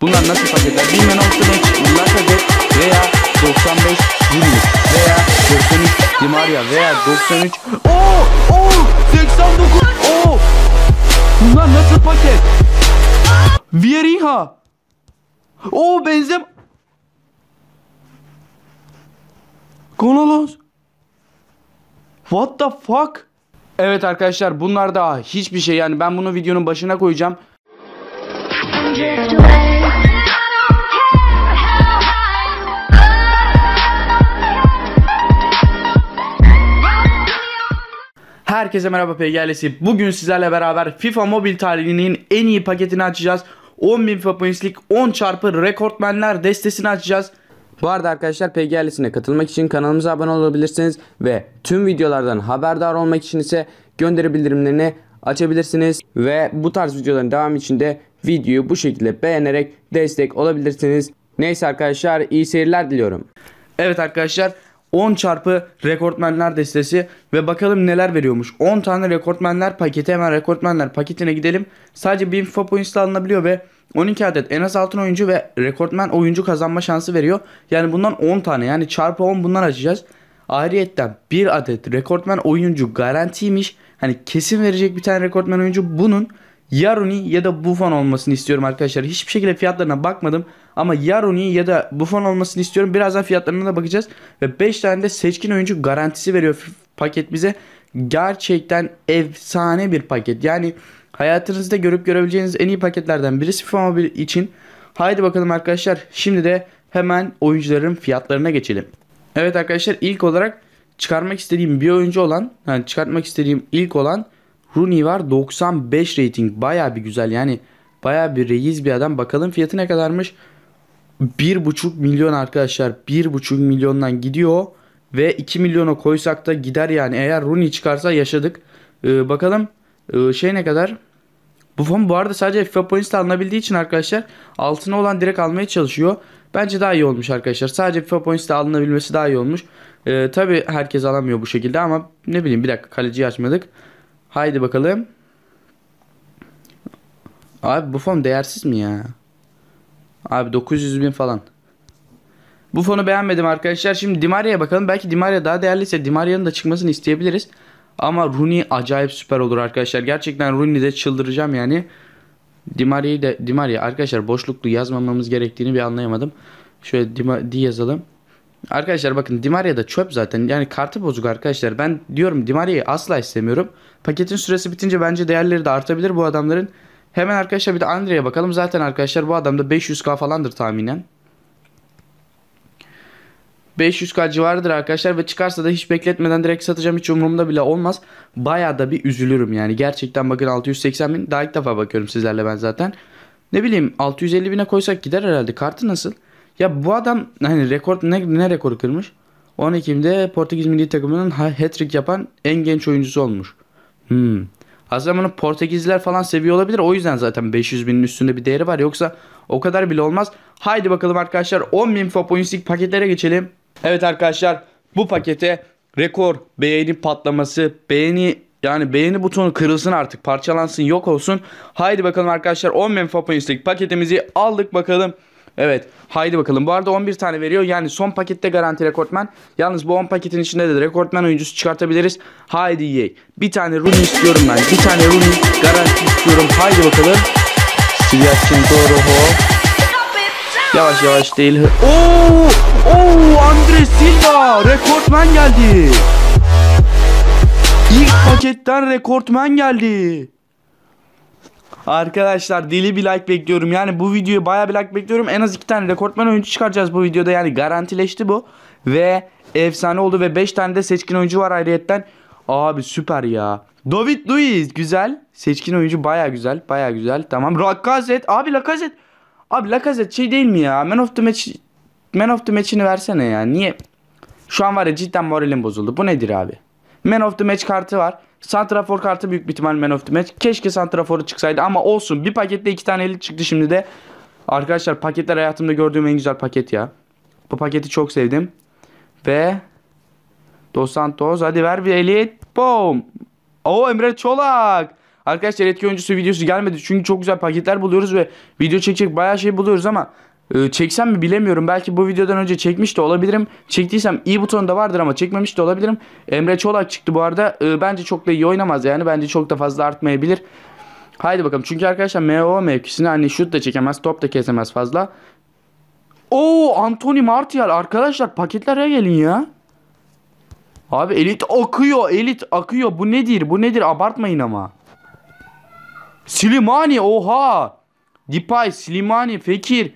Bunlar nasıl paketler? eder? Bilmem altına Mullak veya 95 Yunus veya 93 Dimaria veya 93 Oo! Oo! 89 Oo! Bunlar nasıl paket? Vieriha Oo benzem Gonolos What the fuck? Evet arkadaşlar bunlar daha hiçbir şey yani ben bunu videonun başına koyacağım. Herkese merhaba PGL'si. Bugün sizlerle beraber FIFA Mobil tarihinin en iyi paketini açacağız. 10.000 FIFA Points League 10 çarpı rekortmenler destesini açacağız. Bu arada arkadaşlar PGL'sine katılmak için kanalımıza abone olabilirsiniz ve tüm videolardan haberdar olmak için ise gönderi bildirimlerini açabilirsiniz ve bu tarz videoların devamı için de videoyu bu şekilde beğenerek destek olabilirsiniz. Neyse arkadaşlar iyi seyirler diliyorum. Evet arkadaşlar 10 çarpı rekortmenler destesi ve bakalım neler veriyormuş. 10 tane rekortmenler paketi hemen rekortmenler paketine gidelim. Sadece 1000 FIFA points alınabiliyor ve 12 adet en az altın oyuncu ve rekortmen oyuncu kazanma şansı veriyor. Yani bundan 10 tane yani çarpı 10 bundan açacağız. Ayrıyetten bir adet rekortmen oyuncu garantiymiş. Hani kesin verecek bir tane rekortmen oyuncu bunun ya Rooney ya da Buffon olmasını istiyorum arkadaşlar. Hiçbir şekilde fiyatlarına bakmadım. Ama ya Rooney ya da Buffon olmasını istiyorum. Birazdan fiyatlarına da bakacağız. Ve 5 tane de seçkin oyuncu garantisi veriyor paket bize. Gerçekten efsane bir paket. Yani hayatınızda görüp görebileceğiniz en iyi paketlerden birisi FIFA için. Haydi bakalım arkadaşlar. Şimdi de hemen oyuncuların fiyatlarına geçelim. Evet arkadaşlar ilk olarak çıkarmak istediğim bir oyuncu olan yani çıkartmak istediğim ilk olan Rooney var 95 rating baya bir güzel yani baya bir reis bir adam. Bakalım fiyatı ne kadarmış? 1,5 milyon arkadaşlar 1,5 milyondan gidiyor ve 2 milyona koysak da gider yani eğer Rooney çıkarsa yaşadık. Ee, bakalım ee, şey ne kadar? Bu fon bu arada sadece FIFA Points'te alınabildiği için arkadaşlar altına olan direkt almaya çalışıyor. Bence daha iyi olmuş arkadaşlar. Sadece FIFA Points'te alınabilmesi daha iyi olmuş. Ee, Tabi herkes alamıyor bu şekilde ama ne bileyim bir dakika kaleciyi açmadık. Haydi bakalım. Abi bu fon değersiz mi ya? Abi 900 bin falan. Bu fonu beğenmedim arkadaşlar. Şimdi Dimaria'ya bakalım. Belki Dimaria daha değerliyse Dimaria'nın da çıkmasını isteyebiliriz. Ama Rooney acayip süper olur arkadaşlar. Gerçekten Rooney'de çıldıracağım yani. Dimaria'yı da Dimaria arkadaşlar boşluklu yazmamamız gerektiğini bir anlayamadım. Şöyle Dima, di yazalım. Arkadaşlar bakın Dimaria da çöp zaten. Yani kartı bozuk arkadaşlar. Ben diyorum Dimaria'yı asla istemiyorum. Paketin süresi bitince bence değerleri de artabilir bu adamların. Hemen arkadaşlar bir de Andrea'ya bakalım. Zaten arkadaşlar bu adam da 500k falandır tahminen. 500k civarıdır arkadaşlar ve çıkarsa da hiç bekletmeden direkt satacağım hiç umurumda bile olmaz. Baya da bir üzülürüm yani gerçekten bakın 680 bin daha ilk defa bakıyorum sizlerle ben zaten. Ne bileyim 650 bine koysak gider herhalde kartı nasıl? Ya bu adam hani rekor ne, ne rekoru kırmış? 10 Ekim'de Portekiz milli takımının hat-trick yapan en genç oyuncusu olmuş. Hmm. Aslında bunu Portekizliler falan seviyor olabilir. O yüzden zaten 500 binin üstünde bir değeri var. Yoksa o kadar bile olmaz. Haydi bakalım arkadaşlar 10 bin Fopoyunsik paketlere geçelim. Evet arkadaşlar bu pakete rekor beğeni patlaması beğeni yani beğeni butonu kırılsın artık parçalansın yok olsun. Haydi bakalım arkadaşlar 10 bin Fopoyunsik paketimizi aldık bakalım. Evet. Haydi bakalım. Bu arada 11 tane veriyor. Yani son pakette garanti rekortmen. Yalnız bu 10 paketin içinde de rekortmen oyuncusu çıkartabiliriz. Haydi ye. Bir tane rune istiyorum ben. Bir tane rune garanti istiyorum. Haydi bakalım. Siyasin Doroho. Yavaş yavaş değil. Oo! Oo! Andre Silva rekortmen geldi. İlk paketten rekortmen geldi. Arkadaşlar deli bir like bekliyorum. Yani bu videoya baya bir like bekliyorum. En az iki tane rekortman oyuncu çıkaracağız bu videoda. Yani garantileşti bu. Ve efsane oldu ve 5 tane de seçkin oyuncu var ayrıyetten. Abi süper ya. David Luiz güzel. Seçkin oyuncu baya güzel. Baya güzel. Tamam. Lacazette. Abi Lacazette. Abi Lacazette şey değil mi ya? Man of the match Man of the match'ini versene ya. Niye? Şu an var ya cidden moralim bozuldu. Bu nedir abi? Man of the match kartı var. Santrafor kartı büyük bir ihtimal man of the match. Keşke Santrafor'u çıksaydı ama olsun. Bir pakette iki tane elit çıktı şimdi de. Arkadaşlar paketler hayatımda gördüğüm en güzel paket ya. Bu paketi çok sevdim. Ve Dos Santos hadi ver bir elit. Boom. Oo Emre Çolak. Arkadaşlar etki oyuncusu videosu gelmedi. Çünkü çok güzel paketler buluyoruz ve video çekecek bayağı şey buluyoruz ama ee, çeksem mi bilemiyorum. Belki bu videodan önce çekmiş de olabilirim. Çektiysem i butonu da vardır ama çekmemiş de olabilirim. Emre Çolak çıktı bu arada. Ee, bence çok da iyi oynamaz yani. Bence çok da fazla artmayabilir. Haydi bakalım. Çünkü arkadaşlar MO mevkisini hani şut da çekemez, top da kesemez fazla. Oo Anthony Martial arkadaşlar paketlere gelin ya. Abi elit akıyor, elit akıyor. Bu nedir? Bu nedir? Abartmayın ama. Slimani oha. Dipay, Slimani, Fekir.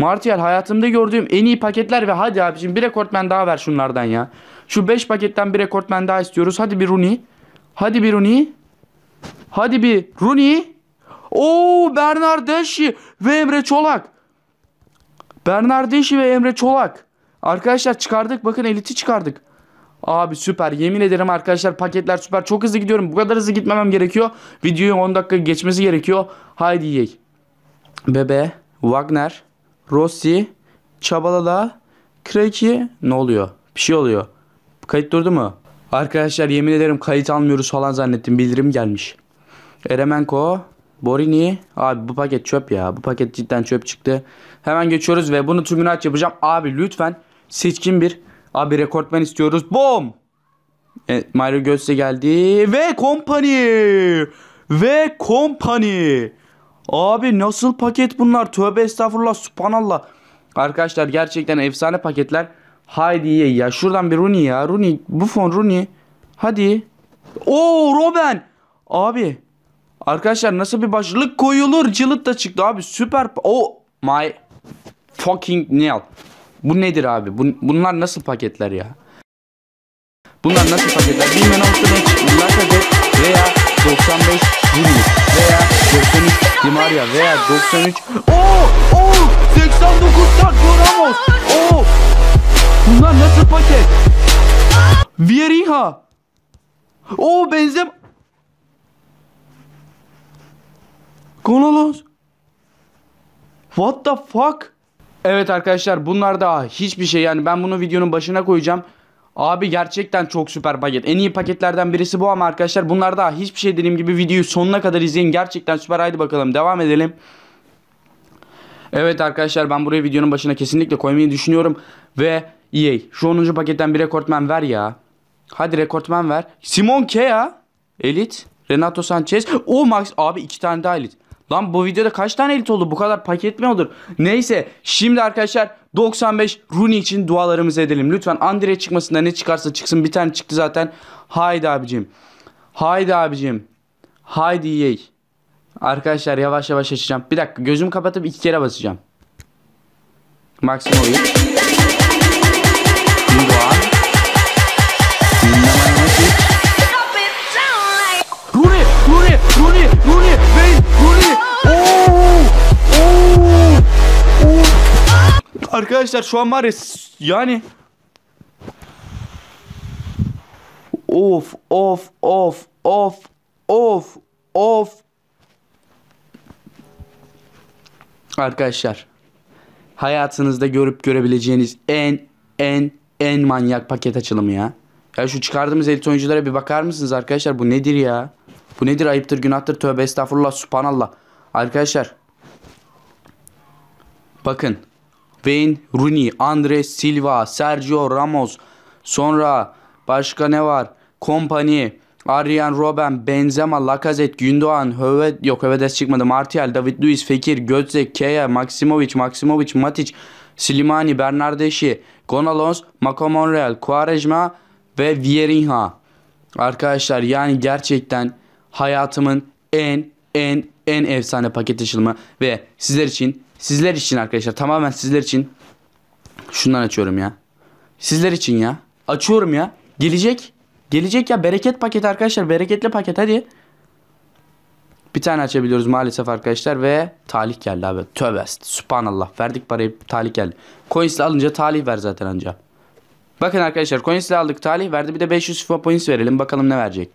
Martial hayatımda gördüğüm en iyi paketler ve hadi abicim bir rekortmen daha ver şunlardan ya. Şu 5 paketten bir rekortmen daha istiyoruz. Hadi bir Rooney. Hadi bir Rooney. Hadi bir Rooney. Oo Bernardeşi ve Emre Çolak. Bernardeşi ve Emre Çolak. Arkadaşlar çıkardık. Bakın eliti çıkardık. Abi süper. Yemin ederim arkadaşlar paketler süper. Çok hızlı gidiyorum. Bu kadar hızlı gitmemem gerekiyor. Videoyu 10 dakika geçmesi gerekiyor. Haydi yey. Bebe. Wagner. Rossi, Çabalala, Kreki ne oluyor? Bir şey oluyor. Kayıt durdu mu? Arkadaşlar yemin ederim kayıt almıyoruz falan zannettim. Bildirim gelmiş. Eremenko, Borini. Abi bu paket çöp ya. Bu paket cidden çöp çıktı. Hemen geçiyoruz ve bunu tümünaç yapacağım. Abi lütfen seçkin bir abi rekortmen istiyoruz. Bom! Evet, Mario Götze geldi ve company ve company. Abi nasıl paket bunlar? Tövbe estağfurullah subhanallah. Arkadaşlar gerçekten efsane paketler. Haydi ye ya. Şuradan bir Rooney ya. Rooney. Buffon Rooney. Hadi. Oo Robben. Abi. Arkadaşlar nasıl bir başlık koyulur? Cılıt da çıktı abi. Süper. Oh my fucking nail. Bu nedir abi? Bun bunlar nasıl paketler ya? Bunlar nasıl paketler? Bilmem altına çıkmış. Bunlar paket veya 95 Yunus veya 93 Maria. veya 93 Oo! Oh, Oo! Oh, 89 Sergio Ramos. Oo! Oh. Bunlar nasıl paket? Vieriha. Oo benzem. Gonolos. What the fuck? Evet arkadaşlar bunlar da hiçbir şey yani ben bunu videonun başına koyacağım. Abi gerçekten çok süper paket. En iyi paketlerden birisi bu ama arkadaşlar bunlar daha hiçbir şey dediğim gibi videoyu sonuna kadar izleyin. Gerçekten süper. Haydi bakalım devam edelim. Evet arkadaşlar ben buraya videonun başına kesinlikle koymayı düşünüyorum. Ve EA şu 10. paketten bir rekortmen ver ya. Hadi rekortmen ver. Simon Kea. Elit. Renato Sanchez. O Max abi iki tane daha elit. Lan bu videoda kaç tane elit oldu? Bu kadar paket mi olur? Neyse şimdi arkadaşlar 95 Rooney için dualarımızı edelim. Lütfen Andre çıkmasında ne çıkarsa çıksın. Bir tane çıktı zaten. Haydi abicim. Haydi abicim. Haydi EA. Arkadaşlar yavaş yavaş açacağım. Bir dakika gözümü kapatıp iki kere basacağım. Maksimum oyun. Dua. Dinleme. Arkadaşlar şu an var ya yani Of of of of of of Arkadaşlar hayatınızda görüp görebileceğiniz en en en manyak paket açılımı ya. Ya şu çıkardığımız elit oyunculara bir bakar mısınız arkadaşlar? Bu nedir ya? Bu nedir? Ayıptır, günahtır. Tövbe estağfurullah, subhanallah. Arkadaşlar. Bakın. Wayne Rooney, Andres Silva, Sergio Ramos. Sonra başka ne var? Kompany, Arjen Robben, Benzema, Lacazette, Gündoğan, Höve, yok Hövedes çıkmadı. Martial, David Luiz, Fekir, Götze, Keya, Maksimovic, Maksimovic, Matic, Slimani, Bernardeşi, Gonalons, Mako Monreal, Quaresma ve Vierinha. Arkadaşlar yani gerçekten hayatımın en en en efsane paket açılımı ve sizler için Sizler için arkadaşlar tamamen sizler için. Şundan açıyorum ya. Sizler için ya. Açıyorum ya. Gelecek. Gelecek ya bereket paketi arkadaşlar. Bereketli paket hadi. Bir tane açabiliyoruz maalesef arkadaşlar ve talih geldi abi. Tövbe subhanallah. Verdik parayı talih geldi. Coins alınca talih ver zaten anca. Bakın arkadaşlar coins aldık talih verdi. Bir de 500 FIFA points verelim. Bakalım ne verecek.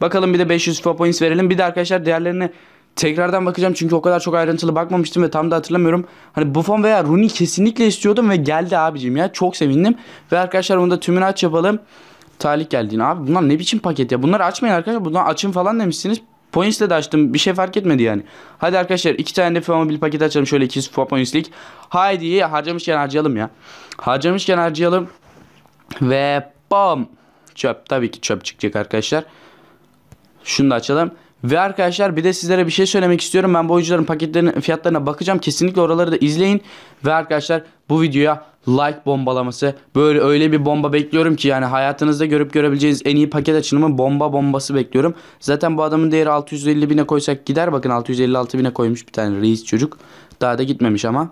Bakalım bir de 500 FIFA points verelim. Bir de arkadaşlar değerlerini tekrardan bakacağım çünkü o kadar çok ayrıntılı bakmamıştım ve tam da hatırlamıyorum. Hani Buffon veya Rooney kesinlikle istiyordum ve geldi abicim ya. Çok sevindim. Ve arkadaşlar bunu da tümünü aç yapalım. Talih geldiğini abi bunlar ne biçim paket ya. Bunları açmayın arkadaşlar. bunları açın falan demişsiniz. Points'le de açtım. Bir şey fark etmedi yani. Hadi arkadaşlar iki tane de bir paket açalım. Şöyle ikisi Fuat Points'lik. Haydi harcamışken harcayalım ya. Harcamışken harcayalım. Ve bam. Çöp. Tabii ki çöp çıkacak arkadaşlar. Şunu da açalım. Ve arkadaşlar bir de sizlere bir şey söylemek istiyorum. Ben bu oyuncuların paketlerinin fiyatlarına bakacağım. Kesinlikle oraları da izleyin. Ve arkadaşlar bu videoya like bombalaması. Böyle öyle bir bomba bekliyorum ki yani hayatınızda görüp görebileceğiniz en iyi paket açılımı bomba bombası bekliyorum. Zaten bu adamın değeri 650 bine koysak gider. Bakın 656 bine koymuş bir tane reis çocuk. Daha da gitmemiş ama.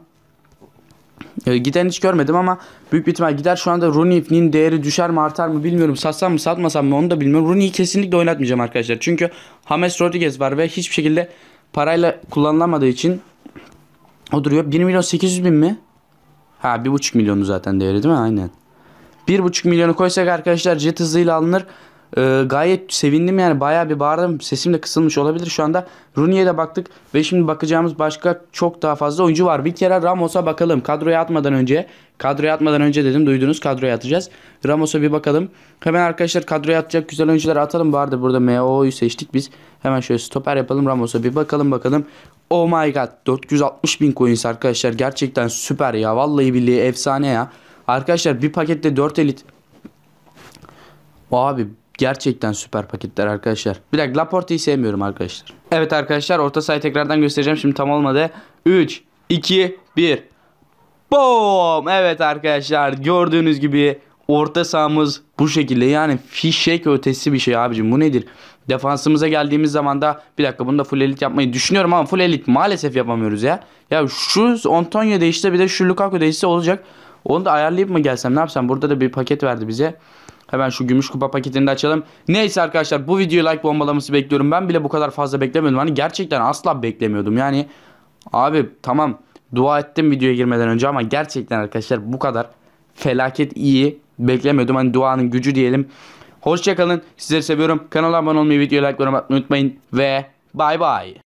E, giden hiç görmedim ama büyük bir ihtimal gider. Şu anda Rooney'nin değeri düşer mi artar mı bilmiyorum. Satsam mı satmasam mı onu da bilmiyorum. Rooney'i kesinlikle oynatmayacağım arkadaşlar. Çünkü James Rodriguez var ve hiçbir şekilde parayla kullanılamadığı için o duruyor. 1 milyon 800 bin mi? Ha 1,5 milyonu zaten değeri değil mi? Aynen. 1,5 milyonu koysak arkadaşlar jet hızıyla alınır. E, gayet sevindim yani bayağı bir bağırdım. Sesim de kısılmış olabilir şu anda. Rooney'e de baktık ve şimdi bakacağımız başka çok daha fazla oyuncu var. Bir kere Ramos'a bakalım. Kadroya atmadan önce, kadroya atmadan önce dedim duydunuz kadroya atacağız. Ramos'a bir bakalım. Hemen arkadaşlar kadroya atacak güzel oyuncular atalım. Vardı burada MO'yu seçtik biz. Hemen şöyle stoper yapalım Ramos'a bir bakalım bakalım. Oh my god 460 bin coins arkadaşlar gerçekten süper ya vallahi billahi efsane ya. Arkadaşlar bir pakette 4 elit. Abi Gerçekten süper paketler arkadaşlar. Bir dakika Laporte'yi sevmiyorum arkadaşlar. Evet arkadaşlar orta sayı tekrardan göstereceğim. Şimdi tam olmadı. 3, 2, 1. Boom! Evet arkadaşlar gördüğünüz gibi orta sahamız bu şekilde. Yani fişek ötesi bir şey abicim. Bu nedir? Defansımıza geldiğimiz zaman da bir dakika bunu da full elit yapmayı düşünüyorum ama full elit maalesef yapamıyoruz ya. Ya şu Antonio değişse bir de şu Lukaku değişse olacak. Onu da ayarlayıp mı gelsem ne yapsam? Burada da bir paket verdi bize. Hemen şu gümüş kupa paketini de açalım. Neyse arkadaşlar bu videoyu like bombalaması bekliyorum. Ben bile bu kadar fazla beklemiyordum. Hani gerçekten asla beklemiyordum. Yani abi tamam dua ettim videoya girmeden önce ama gerçekten arkadaşlar bu kadar felaket iyi beklemiyordum. Hani duanın gücü diyelim. Hoşçakalın. Sizleri seviyorum. Kanala abone olmayı, videoya like, atmayı unutmayın. Ve bay bay.